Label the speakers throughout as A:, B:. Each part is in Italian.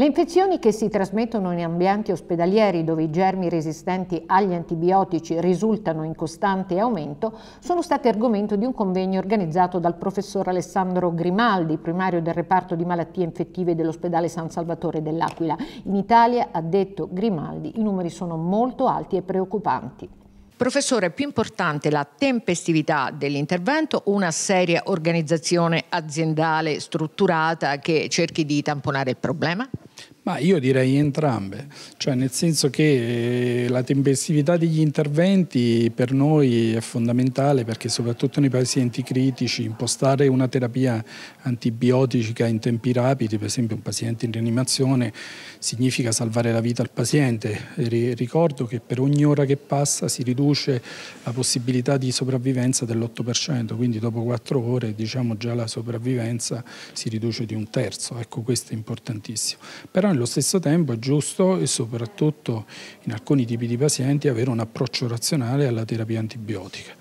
A: Le infezioni che si trasmettono in ambienti ospedalieri dove i germi resistenti agli antibiotici risultano in costante aumento sono state argomento di un convegno organizzato dal professor Alessandro Grimaldi, primario del reparto di malattie infettive dell'ospedale San Salvatore dell'Aquila. In Italia, ha detto Grimaldi, i numeri sono molto alti e preoccupanti. Professore, è più importante la tempestività dell'intervento o una seria organizzazione aziendale strutturata che cerchi di tamponare il problema? Ma
B: io direi entrambe, cioè nel senso che eh, la tempestività degli interventi per noi è fondamentale perché soprattutto nei pazienti critici impostare una terapia antibiotica in tempi rapidi, per esempio un paziente in rianimazione, significa salvare la vita al paziente. Ricordo che per ogni ora che passa si riduce la possibilità di sopravvivenza dell'8%, quindi dopo 4 ore diciamo già la sopravvivenza si riduce di un terzo, ecco questo è importantissimo. Però nello stesso tempo è giusto e soprattutto in alcuni tipi di pazienti avere un approccio razionale alla terapia antibiotica.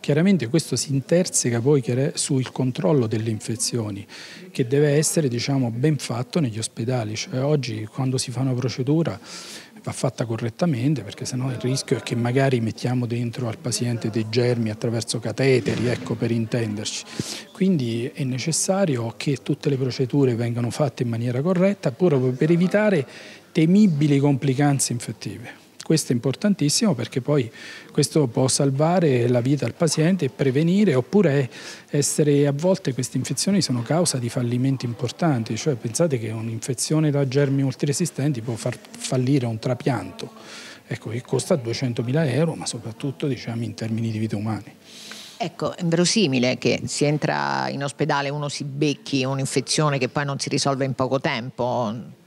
B: Chiaramente questo si interseca poi sul controllo delle infezioni che deve essere diciamo, ben fatto negli ospedali, cioè oggi quando si fa una procedura va fatta correttamente perché sennò il rischio è che magari mettiamo dentro al paziente dei germi attraverso cateteri, ecco per intenderci. Quindi è necessario che tutte le procedure vengano fatte in maniera corretta proprio per evitare temibili complicanze infettive. Questo è importantissimo perché poi questo può salvare la vita al paziente e prevenire oppure essere a volte queste infezioni sono causa di fallimenti importanti, cioè pensate che un'infezione da germi multiresistenti può far fallire un trapianto, ecco che costa 200.000 euro ma soprattutto diciamo in termini di vite umane.
A: Ecco, è verosimile che si entra in ospedale, uno si becchi un'infezione che poi non si risolve in poco tempo.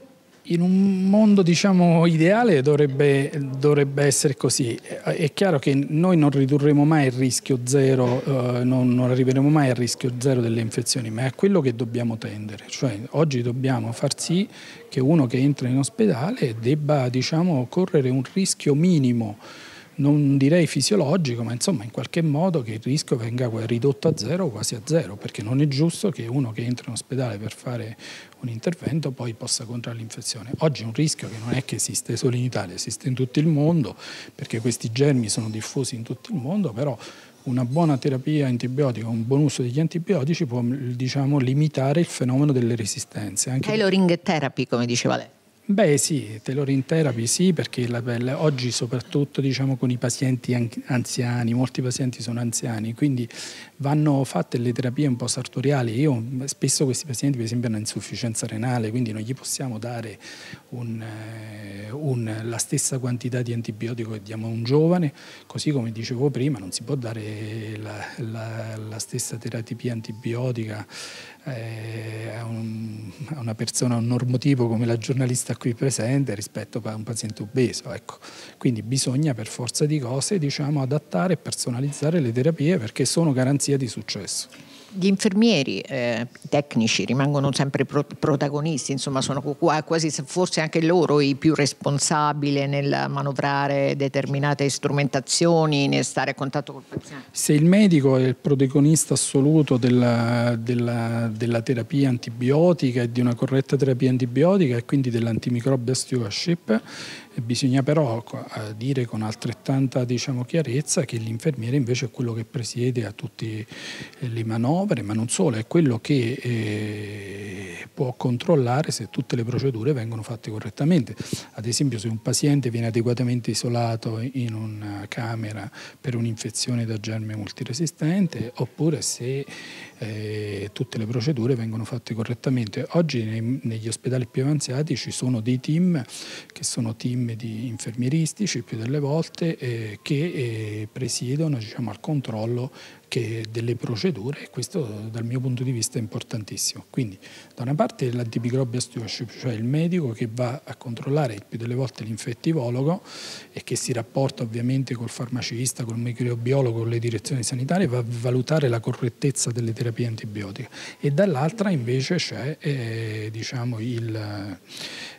A: In
B: un mondo diciamo, ideale dovrebbe, dovrebbe, essere così, è chiaro che noi non ridurremo mai il rischio zero, eh, non, non, arriveremo mai al rischio zero delle infezioni, ma è a quello che dobbiamo tendere, cioè, oggi dobbiamo far sì che uno che entra in ospedale debba diciamo, correre un rischio minimo non direi fisiologico, ma insomma in qualche modo che il rischio venga ridotto a zero quasi a zero, perché non è giusto che uno che entra in ospedale per fare un intervento poi possa contrarre l'infezione. Oggi è un rischio che non è che esiste solo in Italia, esiste in tutto il mondo, perché questi germi sono diffusi in tutto il mondo, però una buona terapia antibiotica, un buon uso degli antibiotici può diciamo, limitare il fenomeno delle resistenze. Anche...
A: Tailoring therapy, come diceva lei.
B: Beh sì, tailoring therapy sì, perché la pelle oggi soprattutto diciamo, con i pazienti anziani, molti pazienti sono anziani, quindi vanno fatte le terapie un po' sartoriali. Io spesso questi pazienti per esempio hanno insufficienza renale, quindi non gli possiamo dare un, eh, un, la stessa quantità di antibiotico che diamo a un giovane, così come dicevo prima non si può dare la, la, la stessa terapia antibiotica eh, a una persona, a un normotipo come la giornalista qui presente rispetto a un paziente obeso. Ecco. Quindi bisogna per forza di cose diciamo,
A: adattare e personalizzare le terapie perché sono garanzia di successo gli infermieri, eh, tecnici rimangono sempre pro- protagonisti, insomma sono quasi forse anche loro i più responsabili nel manovrare determinate strumentazioni, nel stare a contatto col paziente.
B: Se il medico è il protagonista assoluto della, della, della terapia antibiotica e di una corretta terapia antibiotica e quindi dell'antimicrobial stewardship, eh, bisogna però eh, dire con altrettanta diciamo, chiarezza che l'infermiere invece è quello che presiede a tutte eh, le manovre muovere, ma non solo, è quello che eh, può controllare se tutte le procedure vengono fatte correttamente. Ad esempio se un paziente viene adeguatamente isolato in una camera per un'infezione da germe multiresistente oppure se eh, tutte le procedure vengono fatte correttamente. Oggi nei, negli ospedali più avanzati ci sono dei team che sono team di infermieristici più delle volte eh, che eh, presiedono diciamo, al controllo che delle procedure e questo dal mio punto di vista è importantissimo. Quindi da una parte l'antimicrobial stewardship, cioè il medico che va a controllare più delle volte l'infettivologo e che si rapporta ovviamente col farmacista, col microbiologo, con le direzioni sanitarie, va a valutare la correttezza delle terapie antibiotiche e dall'altra invece c'è eh, diciamo il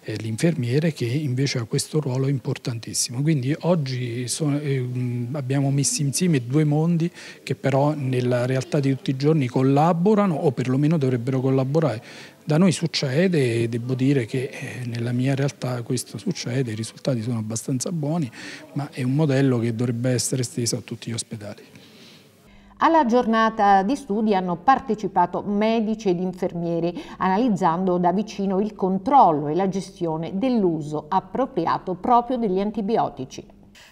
B: eh, l'infermiere che invece ha questo ruolo importantissimo. Quindi oggi sono, eh, abbiamo messo insieme due mondi che però nella realtà di tutti i giorni collaborano o perlomeno dovrebbero collaborare. Da noi succede e devo dire che eh, nella mia realtà questo succede, i risultati sono abbastanza buoni, ma è un modello che dovrebbe essere esteso a tutti gli ospedali.
A: Alla giornata di studi hanno partecipato medici ed infermieri, analizzando da vicino il controllo e la gestione dell'uso appropriato proprio degli antibiotici.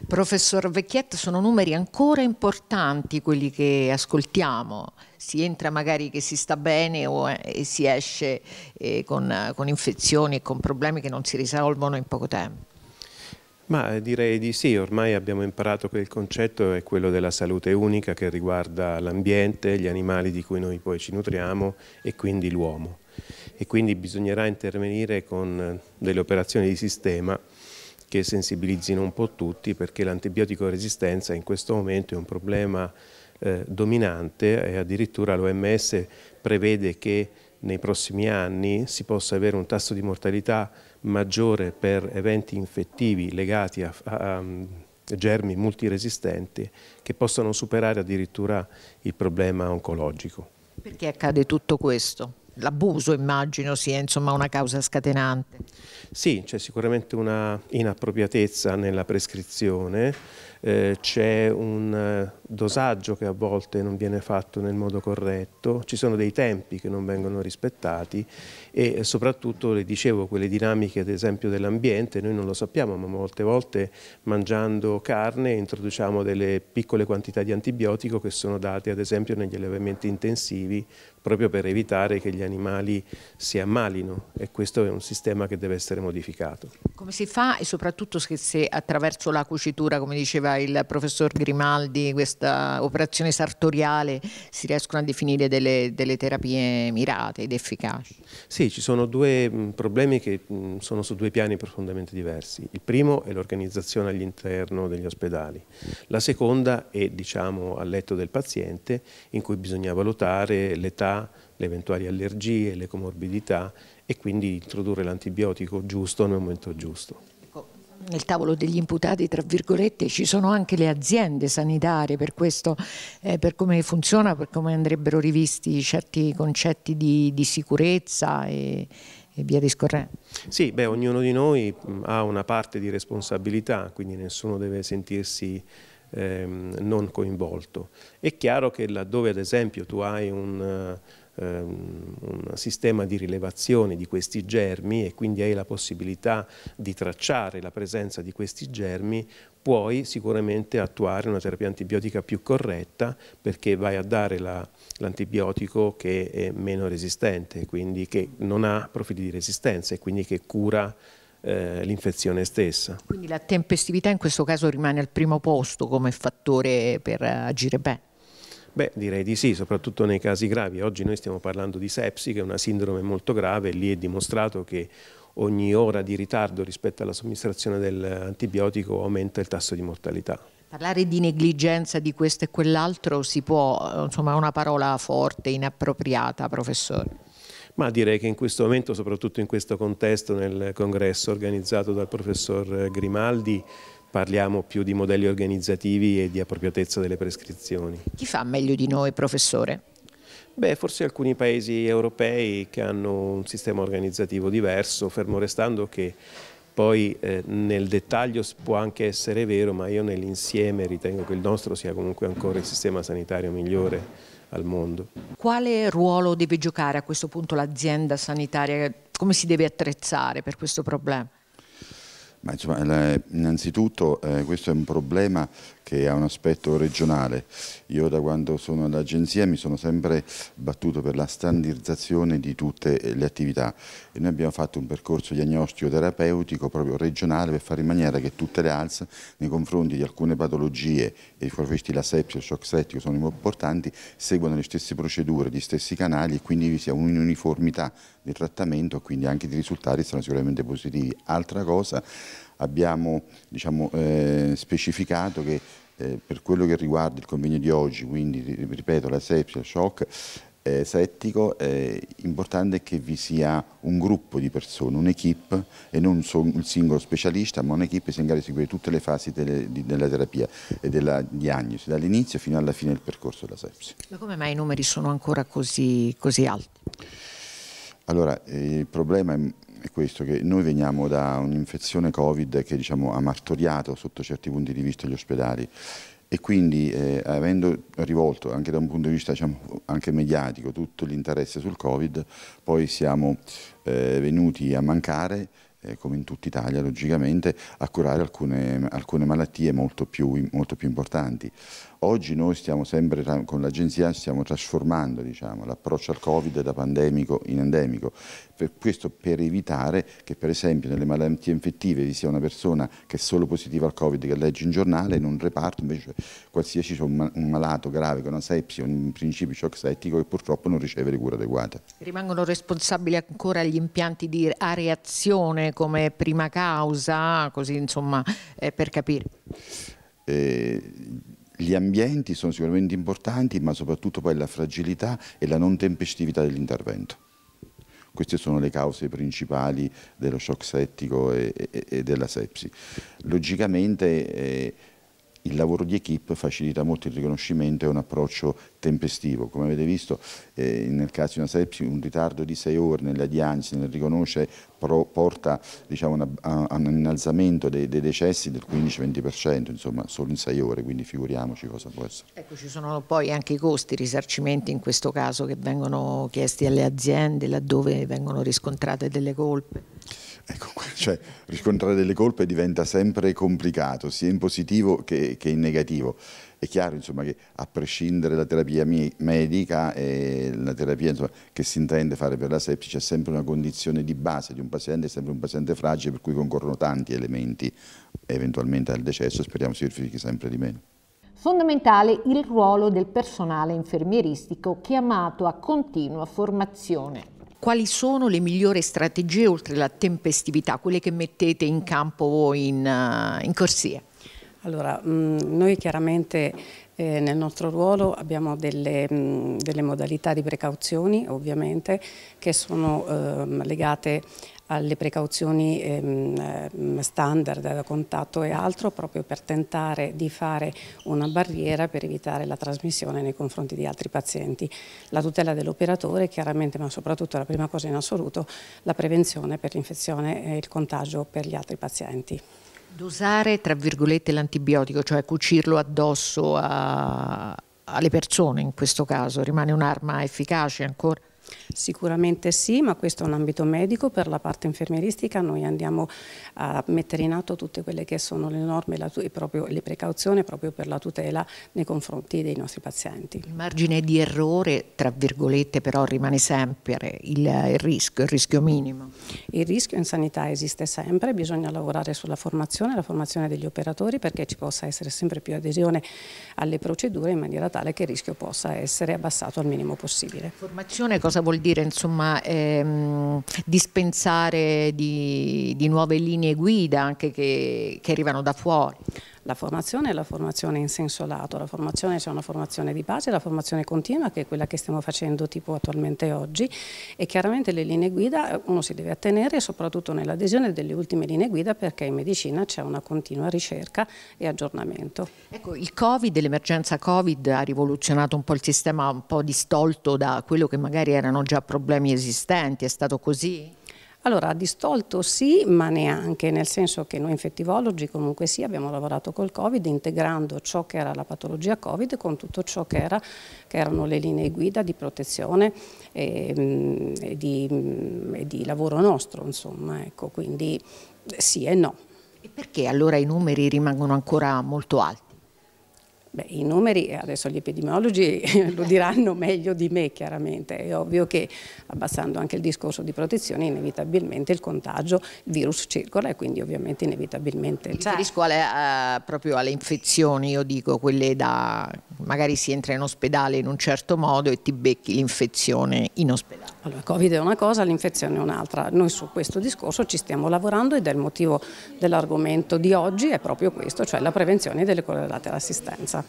A: Professor Vecchietta, sono numeri ancora importanti quelli che ascoltiamo. Si entra magari che si sta bene o, eh, e si esce eh, con, con infezioni e con problemi che non si risolvono in poco tempo.
C: Ma direi di sì, ormai abbiamo imparato che il concetto è quello della salute unica che riguarda l'ambiente, gli animali di cui noi poi ci nutriamo e quindi l'uomo. E quindi bisognerà intervenire con eh, delle operazioni di sistema che sensibilizzino un po' tutti perché l'antibiotico resistenza in questo momento è un problema eh, dominante e addirittura l'OMS prevede che nei prossimi anni si possa avere un tasso di mortalità maggiore per eventi infettivi legati a, a, a mm, germi multiresistenti che possano superare addirittura il problema oncologico.
A: Perché accade
C: tutto questo?
A: L'abuso immagino sia insomma, una causa scatenante.
C: Sì, c'è sicuramente una inappropriatezza nella prescrizione, eh, c'è un eh, dosaggio che a volte non viene fatto nel modo corretto, ci sono dei tempi che non vengono rispettati e eh, soprattutto, le dicevo, quelle dinamiche ad esempio dell'ambiente, noi non lo sappiamo, ma molte volte mangiando carne introduciamo delle piccole quantità di antibiotico che sono date ad esempio negli allevamenti intensivi proprio per evitare che gli animali si ammalino e questo è un sistema che deve essere modificato.
A: Come si fa e soprattutto se attraverso la cucitura, come diceva il professor Grimaldi, questa operazione sartoriale si riescono a definire delle, delle terapie mirate ed efficaci?
C: Sì, ci sono due mm, problemi che mm, sono su due piani profondamente diversi. Il primo è l'organizzazione all'interno degli ospedali. La seconda è, diciamo, al letto del paziente in cui bisogna valutare l'età, le eventuali allergie, le comorbidità e quindi introdurre l'antibiotico giusto nel momento giusto ecco,
A: nel tavolo degli imputati, tra virgolette, ci sono anche le aziende sanitarie per questo, eh, per come funziona, per come andrebbero rivisti certi concetti di, di sicurezza e, e, via discorrendo.
C: Sì, beh, ognuno di noi mm, ha una parte di responsabilità, quindi nessuno deve sentirsi ehm, non coinvolto. È chiaro che laddove, ad esempio, tu hai un eh, Ehm, un sistema di rilevazione di questi germi e quindi hai la possibilità di tracciare la presenza di questi germi, puoi sicuramente attuare una terapia antibiotica più corretta perché vai a dare l'antibiotico la, che è meno resistente, quindi che non ha profili di resistenza e quindi che cura eh, l'infezione stessa.
A: Quindi la tempestività in questo caso rimane al primo posto come fattore per agire bene.
C: Beh, direi di sì, soprattutto nei casi gravi. Oggi noi stiamo parlando di sepsi, che è una sindrome molto grave, e lì è dimostrato che ogni ora di ritardo rispetto alla somministrazione dell'antibiotico aumenta il tasso di mortalità.
A: Parlare di negligenza di questo e quell'altro si può, insomma, è una parola forte, inappropriata, professore.
C: Ma direi che in questo momento, soprattutto in questo contesto, nel congresso organizzato dal professor Grimaldi, parliamo più di modelli organizzativi e di appropriatezza delle prescrizioni.
A: Chi fa meglio di noi, professore?
C: Beh, forse alcuni paesi europei che hanno un sistema organizzativo diverso, fermo restando che poi eh, nel dettaglio può anche essere vero, ma io nell'insieme ritengo che il nostro sia comunque ancora il sistema sanitario migliore al mondo.
A: Quale ruolo deve giocare a questo punto l'azienda sanitaria? Come si deve attrezzare per questo problema?
D: Ma insomma, innanzitutto eh, questo è un problema che ha un aspetto regionale. Io da quando sono all'agenzia mi sono sempre battuto per la standardizzazione di tutte le attività e noi abbiamo fatto un percorso diagnostico terapeutico proprio regionale per fare in maniera che tutte le ALS nei confronti di alcune patologie e professionisti la sepsia e il shock settico sono importanti, seguono le stesse procedure, gli stessi canali e quindi vi sia un'uniformità di trattamento e quindi anche i risultati saranno sicuramente positivi. Altra cosa abbiamo diciamo, eh, specificato che eh, per quello che riguarda il convegno di oggi, quindi ripeto la sepsia, il shock eh, settico, eh, importante è che vi sia un gruppo di persone, un'equipe e non solo un singolo specialista, ma un'equipe che sia in grado di seguire tutte le fasi delle, di, della terapia e della diagnosi, dall'inizio fino alla fine del percorso della sepsia.
A: Ma come mai i numeri sono ancora così, così
D: alti? Allora, eh, il problema è è questo, che noi veniamo da un'infezione Covid che diciamo, ha martoriato sotto certi punti di vista gli ospedali e quindi eh, avendo rivolto anche da un punto di vista diciamo, anche mediatico tutto l'interesse sul Covid, poi siamo eh, venuti a mancare eh, come in tutta Italia logicamente, a curare alcune, alcune malattie molto più, molto più, importanti. Oggi noi stiamo sempre, con l'agenzia stiamo trasformando diciamo, l'approccio al Covid da pandemico in endemico, per questo per evitare che per esempio nelle malattie infettive vi sia una persona che è solo positiva al Covid che legge in giornale, in un reparto invece qualsiasi cioè un, malato grave con una sepsi o un principio shock settico che purtroppo non riceve le cure adeguate.
A: Rimangono responsabili ancora gli impianti di areazione come prima causa, così insomma eh, per capire?
D: Eh, gli ambienti sono sicuramente importanti, ma soprattutto poi la fragilità e la non tempestività dell'intervento. Queste sono le cause principali dello shock settico e, e, e della sepsi. Logicamente... Eh, il lavoro di equip facilita molto il riconoscimento e un approccio tempestivo. Come avete visto eh, nel caso di una sepsi un ritardo di sei ore nella diagnosi, nel riconoscere pro, porta diciamo, una, a, a un innalzamento dei, dei decessi del 15-20%, insomma solo in sei ore, quindi figuriamoci cosa può essere.
A: Ecco, ci sono poi anche i costi, i risarcimenti in questo caso che vengono chiesti alle aziende laddove vengono riscontrate delle colpe.
D: Ecco, cioè, riscontrare delle colpe diventa sempre complicato, sia in positivo che, che in negativo. È chiaro insomma, che a prescindere dalla terapia medica e la terapia insomma, che si intende fare per la sepsi c'è sempre una condizione di base di un paziente, è sempre un paziente fragile per cui concorrono tanti elementi eventualmente al decesso, speriamo si verifichi sempre di meno.
A: Fondamentale il ruolo del personale infermieristico chiamato a continua formazione quali sono le migliori strategie oltre alla tempestività, quelle che mettete
E: in campo voi in, eh, in corsia? Allora, mm, noi chiaramente eh, nel nostro ruolo abbiamo delle, mh, mm, delle, modalità di precauzioni ovviamente che sono ehm, legate alle precauzioni ehm, ehm, standard da contatto e altro proprio per tentare di fare una barriera per evitare la trasmissione nei confronti di altri pazienti. La tutela dell'operatore chiaramente ma soprattutto la prima cosa in assoluto la prevenzione per l'infezione e il contagio per gli altri pazienti.
A: Dosare, tra virgolette, l'antibiotico, cioè cucirlo addosso
E: a, alle persone in questo caso, rimane un'arma efficace ancora? Sicuramente sì, ma questo è un ambito medico, per la parte infermieristica noi andiamo a mettere in atto tutte quelle che sono le norme e le precauzioni proprio per la tutela nei confronti dei nostri pazienti. Il margine di errore, tra virgolette, però rimane sempre il, il rischio, il rischio minimo. Il rischio in sanità esiste sempre, bisogna lavorare sulla formazione, la formazione degli operatori perché ci possa essere sempre più adesione alle procedure in maniera tale che il rischio possa essere abbassato al minimo possibile. Formazione cosa vuol
A: vuol dire insomma, ehm, dispensare di, di, nuove linee
E: guida anche che, che arrivano da fuori? La formazione è la formazione in senso lato, la formazione c'è una formazione di base, la formazione continua che è quella che stiamo facendo tipo attualmente oggi e chiaramente le linee guida eh, uno si deve attenere soprattutto nell'adesione delle ultime linee guida perché in medicina c'è una continua ricerca e aggiornamento. Ecco, il Covid,
A: l'emergenza Covid ha rivoluzionato un po' il sistema un po' distolto da quello che magari erano già
E: problemi esistenti, è stato così? Allora, distolto sì, ma neanche, nel senso che noi infettivologi comunque sì abbiamo lavorato col Covid integrando ciò che era la patologia Covid con tutto ciò che, era, che erano le linee guida di protezione e, mm, e, di, mm, e di, lavoro nostro, insomma, ecco, quindi sì e no.
A: E perché allora i numeri rimangono ancora molto alti? Beh,
E: I numeri, adesso gli epidemiologi lo diranno meglio di me chiaramente, è ovvio che abbassando anche il discorso di protezione inevitabilmente il contagio, il virus circola e quindi ovviamente inevitabilmente... Mi riferisco
A: cioè alle, uh, proprio alle infezioni, io dico, quelle da magari si entra in ospedale in un certo modo e ti becchi l'infezione in ospedale.
E: Allora, Covid è una cosa, l'infezione è un'altra. Noi su questo discorso ci stiamo lavorando ed è il motivo dell'argomento di oggi, è proprio questo, cioè la prevenzione delle correlate all'assistenza.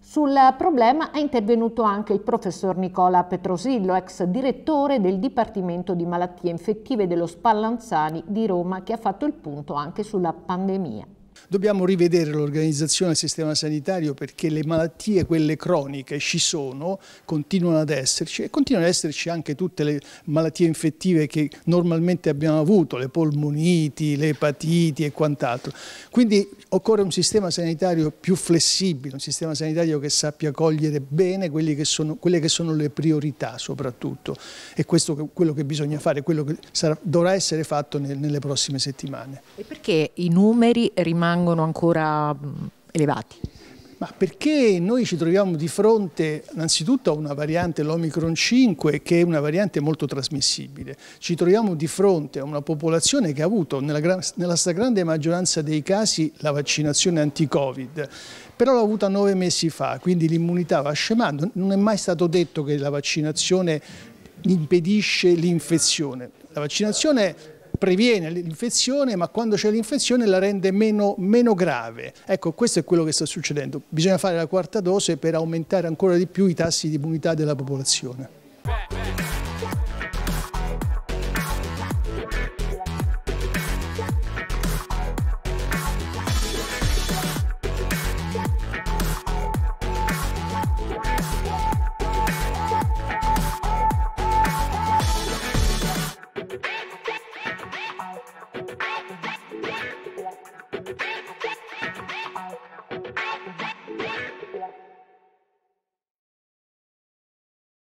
A: Sul problema è intervenuto anche il professor Nicola Petrosillo, ex direttore del Dipartimento di Malattie Infettive dello Spallanzani di Roma, che ha fatto il punto anche sulla pandemia.
F: Dobbiamo rivedere l'organizzazione del sistema sanitario perché le malattie, quelle croniche, ci sono, continuano ad esserci e continuano ad esserci anche tutte le malattie infettive che normalmente abbiamo avuto, le polmoniti, le epatiti e quant'altro. Quindi occorre un sistema sanitario più flessibile, un sistema sanitario che sappia cogliere bene quelle che sono, quelle che sono le priorità soprattutto e questo è quello che bisogna fare, quello che sarà, dovrà essere fatto nel, nelle prossime settimane. E
A: perché i numeri rimangono rimangono ancora elevati. Ma perché
F: noi ci troviamo di fronte innanzitutto a una variante, l'Omicron 5, che è una variante molto trasmissibile. Ci troviamo di fronte a una popolazione che ha avuto nella, nella stragrande maggioranza dei casi la vaccinazione anti-Covid però l'ha avuta nove mesi fa, quindi l'immunità va scemando. Non è mai stato detto che la vaccinazione impedisce l'infezione. La vaccinazione previene l'infezione, ma quando c'è l'infezione la rende meno, meno, grave. Ecco, questo è quello che sta succedendo. Bisogna fare la quarta dose per aumentare ancora di più i tassi di immunità della popolazione.